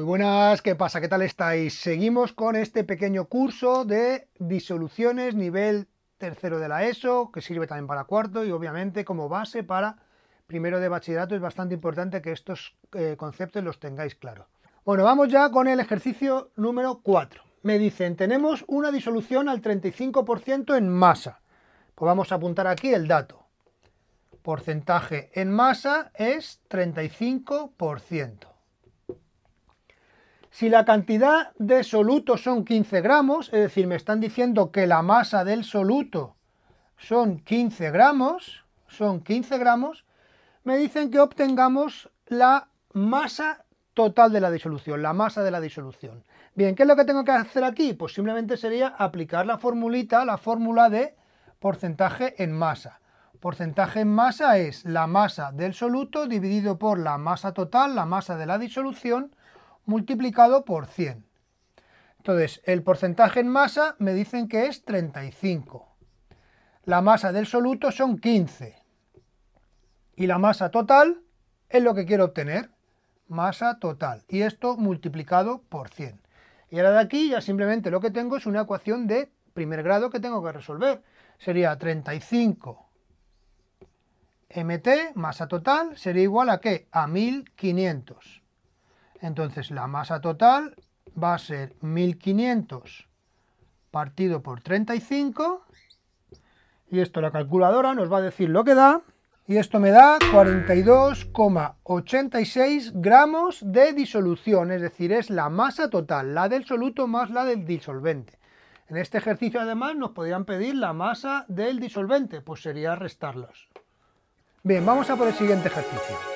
Muy buenas, ¿qué pasa? ¿Qué tal estáis? Seguimos con este pequeño curso de disoluciones nivel tercero de la ESO, que sirve también para cuarto y obviamente como base para primero de bachillerato es bastante importante que estos eh, conceptos los tengáis claros. Bueno, vamos ya con el ejercicio número 4. Me dicen, tenemos una disolución al 35% en masa. Pues vamos a apuntar aquí el dato. Porcentaje en masa es 35%. Si la cantidad de soluto son 15 gramos, es decir, me están diciendo que la masa del soluto son 15 gramos, son 15 gramos, me dicen que obtengamos la masa total de la disolución, la masa de la disolución. Bien, ¿qué es lo que tengo que hacer aquí? Pues simplemente sería aplicar la formulita, la fórmula de porcentaje en masa. Porcentaje en masa es la masa del soluto dividido por la masa total, la masa de la disolución, multiplicado por 100. Entonces, el porcentaje en masa me dicen que es 35. La masa del soluto son 15. Y la masa total es lo que quiero obtener, masa total. Y esto multiplicado por 100. Y ahora de aquí ya simplemente lo que tengo es una ecuación de primer grado que tengo que resolver. Sería 35 MT, masa total, sería igual a ¿qué? A 1500. Entonces la masa total va a ser 1500 partido por 35. Y esto la calculadora nos va a decir lo que da. Y esto me da 42,86 gramos de disolución, es decir, es la masa total, la del soluto más la del disolvente. En este ejercicio además nos podrían pedir la masa del disolvente, pues sería restarlos. Bien, vamos a por el siguiente ejercicio.